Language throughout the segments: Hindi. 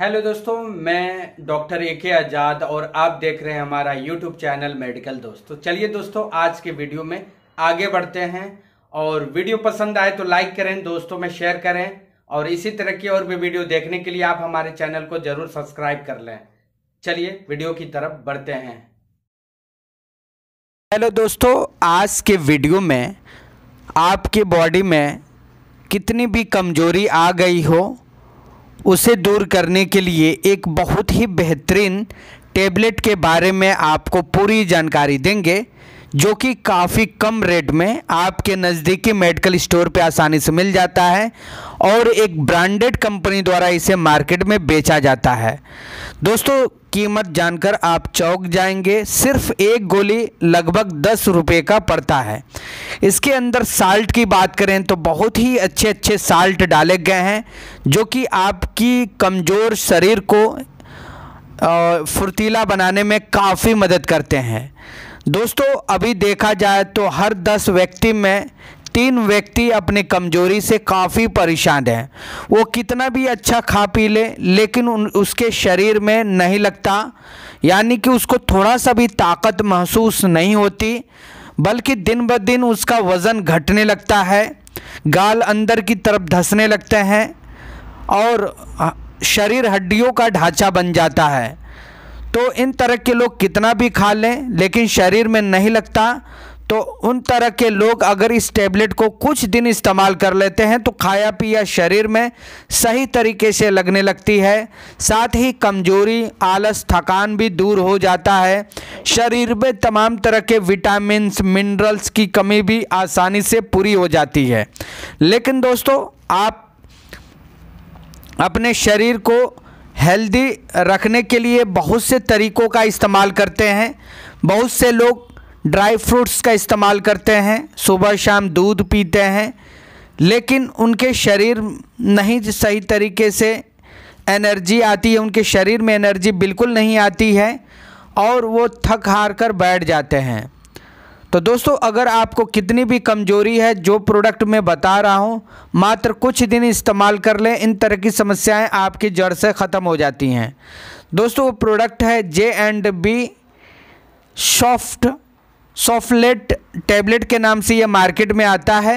हेलो दोस्तों मैं डॉक्टर ए के आज़ाद और आप देख रहे हैं हमारा यूट्यूब चैनल मेडिकल दोस्त तो चलिए दोस्तों आज के वीडियो में आगे बढ़ते हैं और वीडियो पसंद आए तो लाइक करें दोस्तों में शेयर करें और इसी तरह की और भी वीडियो देखने के लिए आप हमारे चैनल को जरूर सब्सक्राइब कर लें चलिए वीडियो की तरफ बढ़ते हैं हेलो दोस्तों आज के वीडियो में आपके बॉडी में कितनी भी कमजोरी आ गई हो उसे दूर करने के लिए एक बहुत ही बेहतरीन टेबलेट के बारे में आपको पूरी जानकारी देंगे जो कि काफ़ी कम रेट में आपके नज़दीकी मेडिकल स्टोर पर आसानी से मिल जाता है और एक ब्रांडेड कंपनी द्वारा इसे मार्केट में बेचा जाता है दोस्तों कीमत जानकर आप चौक जाएंगे सिर्फ एक गोली लगभग दस रुपये का पड़ता है इसके अंदर साल्ट की बात करें तो बहुत ही अच्छे अच्छे साल्ट डाले गए हैं जो कि आपकी कमज़ोर शरीर को फुर्तीला बनाने में काफ़ी मदद करते हैं दोस्तों अभी देखा जाए तो हर दस व्यक्ति में तीन व्यक्ति अपनी कमजोरी से काफ़ी परेशान हैं वो कितना भी अच्छा खा पी ले, लेकिन उन उसके शरीर में नहीं लगता यानी कि उसको थोड़ा सा भी ताकत महसूस नहीं होती बल्कि दिन ब दिन उसका वज़न घटने लगता है गाल अंदर की तरफ धंसने लगते हैं और शरीर हड्डियों का ढांचा बन जाता है तो इन तरह के लोग कितना भी खा लें लेकिन शरीर में नहीं लगता तो उन तरह के लोग अगर इस टैबलेट को कुछ दिन इस्तेमाल कर लेते हैं तो खाया पिया शरीर में सही तरीके से लगने लगती है साथ ही कमजोरी आलस थकान भी दूर हो जाता है शरीर में तमाम तरह के विटामिन मिनरल्स की कमी भी आसानी से पूरी हो जाती है लेकिन दोस्तों आप अपने शरीर को हेल्दी रखने के लिए बहुत से तरीक़ों का इस्तेमाल करते हैं बहुत से लोग ड्राई फ्रूट्स का इस्तेमाल करते हैं सुबह शाम दूध पीते हैं लेकिन उनके शरीर नहीं सही तरीके से एनर्जी आती है उनके शरीर में एनर्जी बिल्कुल नहीं आती है और वो थक हार कर बैठ जाते हैं तो दोस्तों अगर आपको कितनी भी कमजोरी है जो प्रोडक्ट मैं बता रहा हूँ मात्र कुछ दिन इस्तेमाल कर लें इन तरह की समस्याएं आपकी जड़ से ख़त्म हो जाती हैं दोस्तों वो प्रोडक्ट है J and B soft softlet tablet के नाम से ये मार्केट में आता है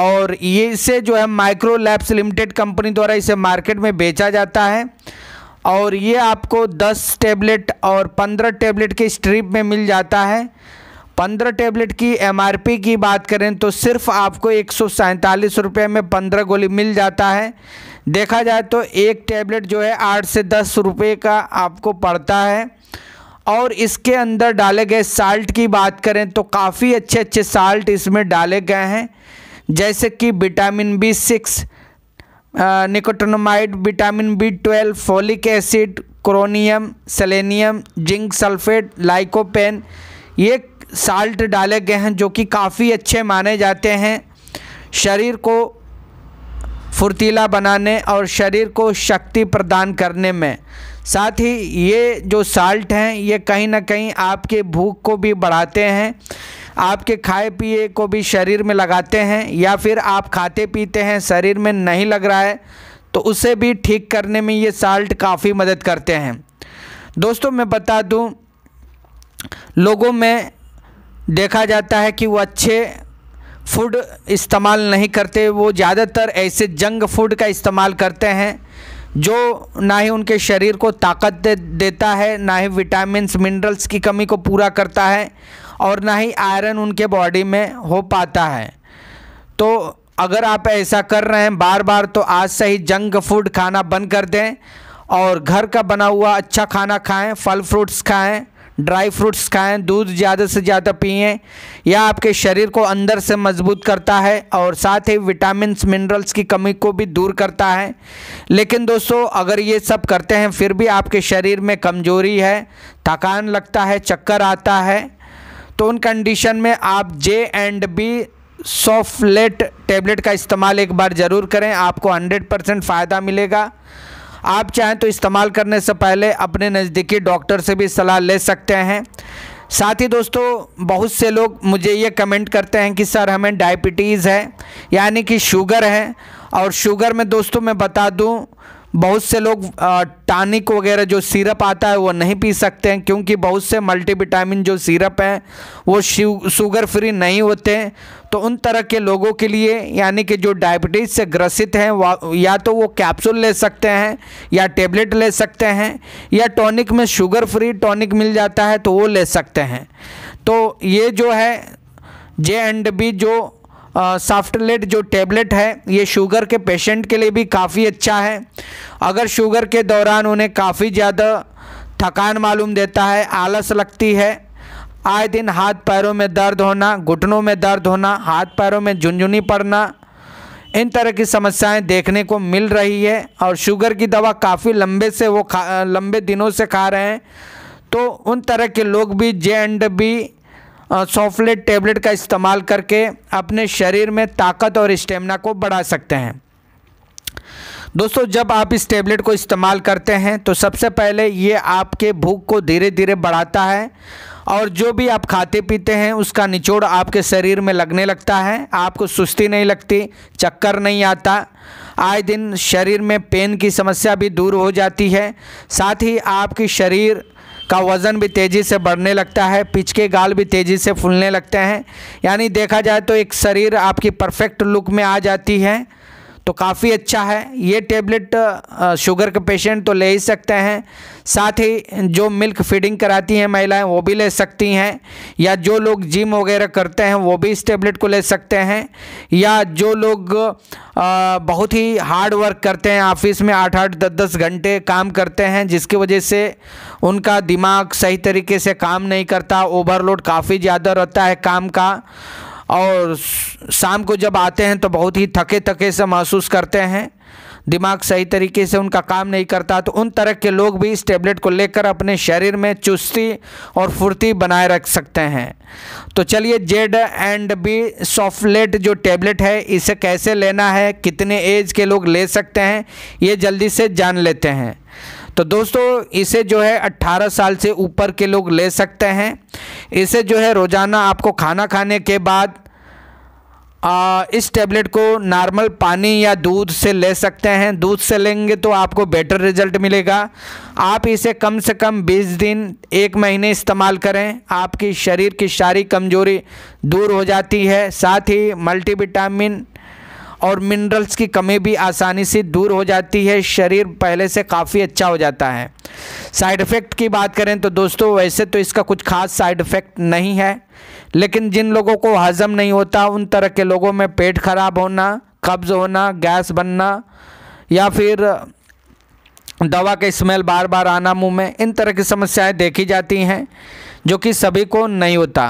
और ये इसे जो है माइक्रो लैब्स लिमिटेड कंपनी द्वारा इसे मार्केट में बेचा जाता है और ये आपको 10 टैबलेट और 15 टैबलेट के स्ट्रिप में मिल जाता है 15 टैबलेट की एमआरपी की बात करें तो सिर्फ आपको एक रुपये में 15 गोली मिल जाता है देखा जाए तो एक टैबलेट जो है आठ से दस रुपये का आपको पड़ता है और इसके अंदर डाले गए साल्ट की बात करें तो काफ़ी अच्छे अच्छे साल्ट इसमें डाले गए हैं जैसे कि vitamin B six nicotinamide vitamin B twelve folic acid chromium selenium zinc sulphate lycopene ये साल्ट डाले गए हैं जो कि काफ़ी अच्छे माने जाते हैं शरीर को फुर्तीला बनाने और शरीर को शक्ति प्रदान करने में साथ ही ये जो साल्ट हैं ये कहीं ना कहीं आपके भूख को भी बढ़ाते हैं आपके खाए पिए को भी शरीर में लगाते हैं या फिर आप खाते पीते हैं शरीर में नहीं लग रहा है तो उसे भी ठीक करने में ये साल्ट काफ़ी मदद करते हैं दोस्तों मैं बता दूं लोगों में देखा जाता है कि वो अच्छे फूड इस्तेमाल नहीं करते वो ज़्यादातर ऐसे जंक फूड का इस्तेमाल करते हैं जो ना ही उनके शरीर को ताकत दे, देता है ना ही विटामिन मिनरल्स की कमी को पूरा करता है और ना ही आयरन उनके बॉडी में हो पाता है तो अगर आप ऐसा कर रहे हैं बार बार तो आज से ही जंक फूड खाना बंद कर दें और घर का बना हुआ अच्छा खाना खाएं फल फ्रूट्स खाएं ड्राई फ्रूट्स खाएं दूध ज़्यादा से ज़्यादा पिए यह आपके शरीर को अंदर से मजबूत करता है और साथ ही विटामिन मिनरल्स की कमी को भी दूर करता है लेकिन दोस्तों अगर ये सब करते हैं फिर भी आपके शरीर में कमजोरी है थकान लगता है चक्कर आता है तो उन कंडीशन में आप J and B softlet tablet का इस्तेमाल एक बार ज़रूर करें आपको 100 परसेंट फ़ायदा मिलेगा आप चाहें तो इस्तेमाल करने से पहले अपने नज़दीकी डॉक्टर से भी सलाह ले सकते हैं साथ ही दोस्तों बहुत से लोग मुझे ये कमेंट करते हैं कि सर हमें डायबिटीज़ है यानी कि शुगर है और शुगर में दोस्तों मैं बता दूँ बहुत से लोग टानिक वगैरह जो सिरप आता है वो नहीं पी सकते हैं क्योंकि बहुत से मल्टीविटामिन जो सिरप हैं वो शुगर फ्री नहीं होते हैं तो उन तरह के लोगों के लिए यानी कि जो डायबिटीज़ से ग्रसित हैं या तो वो कैप्सूल ले सकते हैं या टेबलेट ले सकते हैं या टॉनिक में शुगर फ्री टॉनिक मिल जाता है तो वो ले सकते हैं तो ये जो है जे एंड बी जो साफ्टलेट जो टेबलेट है ये शुगर के पेशेंट के लिए भी काफ़ी अच्छा है अगर शुगर के दौरान उन्हें काफ़ी ज़्यादा थकान मालूम देता है आलस लगती है आए दिन हाथ पैरों में दर्द होना घुटनों में दर्द होना हाथ पैरों में झुंझुनी पड़ना इन तरह की समस्याएं देखने को मिल रही है और शुगर की दवा काफ़ी लंबे से वो खा लंबे दिनों से खा रहे हैं तो उन तरह के लोग भी J and B softlet tablet का इस्तेमाल करके अपने शरीर में ताकत और स्टेमिना को बढ़ा सकते हैं दोस्तों जब आप इस टेबलेट को इस्तेमाल करते हैं तो सबसे पहले ये आपके भूख को धीरे धीरे बढ़ाता है और जो भी आप खाते पीते हैं उसका निचोड़ आपके शरीर में लगने लगता है आपको सुस्ती नहीं लगती चक्कर नहीं आता आए दिन शरीर में पेन की समस्या भी दूर हो जाती है साथ ही आपकी शरीर का वज़न भी तेज़ी से बढ़ने लगता है पिच के गाल भी तेज़ी से फूलने लगते हैं यानी देखा जाए तो एक शरीर आपकी परफेक्ट लुक में आ जाती है तो काफ़ी अच्छा है ये टेबलेट शुगर के पेशेंट तो ले ही सकते हैं साथ ही जो मिल्क फीडिंग कराती हैं महिलाएं वो भी ले सकती हैं या जो लोग जिम वगैरह करते हैं वो भी इस टेबलेट को ले सकते हैं या जो लोग बहुत ही हार्ड वर्क करते हैं ऑफिस में आठ आठ दस दस घंटे काम करते हैं जिसकी वजह से उनका दिमाग सही तरीके से काम नहीं करता ओवरलोड काफ़ी ज़्यादा रहता है काम का और शाम को जब आते हैं तो बहुत ही थके थके से महसूस करते हैं दिमाग सही तरीके से उनका काम नहीं करता तो उन तरह के लोग भी इस टैबलेट को लेकर अपने शरीर में चुस्ती और फुर्ती बनाए रख सकते हैं तो चलिए जेड एंड बी सॉफ्टलेट जो टैबलेट है इसे कैसे लेना है कितने एज के लोग ले सकते हैं ये जल्दी से जान लेते हैं तो दोस्तों इसे जो है 18 साल से ऊपर के लोग ले सकते हैं इसे जो है रोज़ाना आपको खाना खाने के बाद आ, इस टैबलेट को नॉर्मल पानी या दूध से ले सकते हैं दूध से लेंगे तो आपको बेटर रिजल्ट मिलेगा आप इसे कम से कम 20 दिन एक महीने इस्तेमाल करें आपकी शरीर की सारी कमजोरी दूर हो जाती है साथ ही मल्टीविटामिन और मिनरल्स की कमी भी आसानी से दूर हो जाती है शरीर पहले से काफ़ी अच्छा हो जाता है साइड इफ़ेक्ट की बात करें तो दोस्तों वैसे तो इसका कुछ खास साइड इफ़ेक्ट नहीं है लेकिन जिन लोगों को हज़म नहीं होता उन तरह के लोगों में पेट खराब होना कब्ज़ होना गैस बनना या फिर दवा के स्मेल बार बार आना मुंह में इन तरह की समस्याएं देखी जाती हैं जो कि सभी को नहीं होता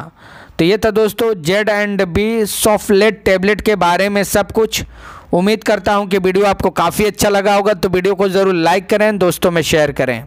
तो ये था दोस्तों Z and B softlet tablet के बारे में सब कुछ उम्मीद करता हूँ कि वीडियो आपको काफ़ी अच्छा लगा होगा तो वीडियो को ज़रूर लाइक करें दोस्तों में शेयर करें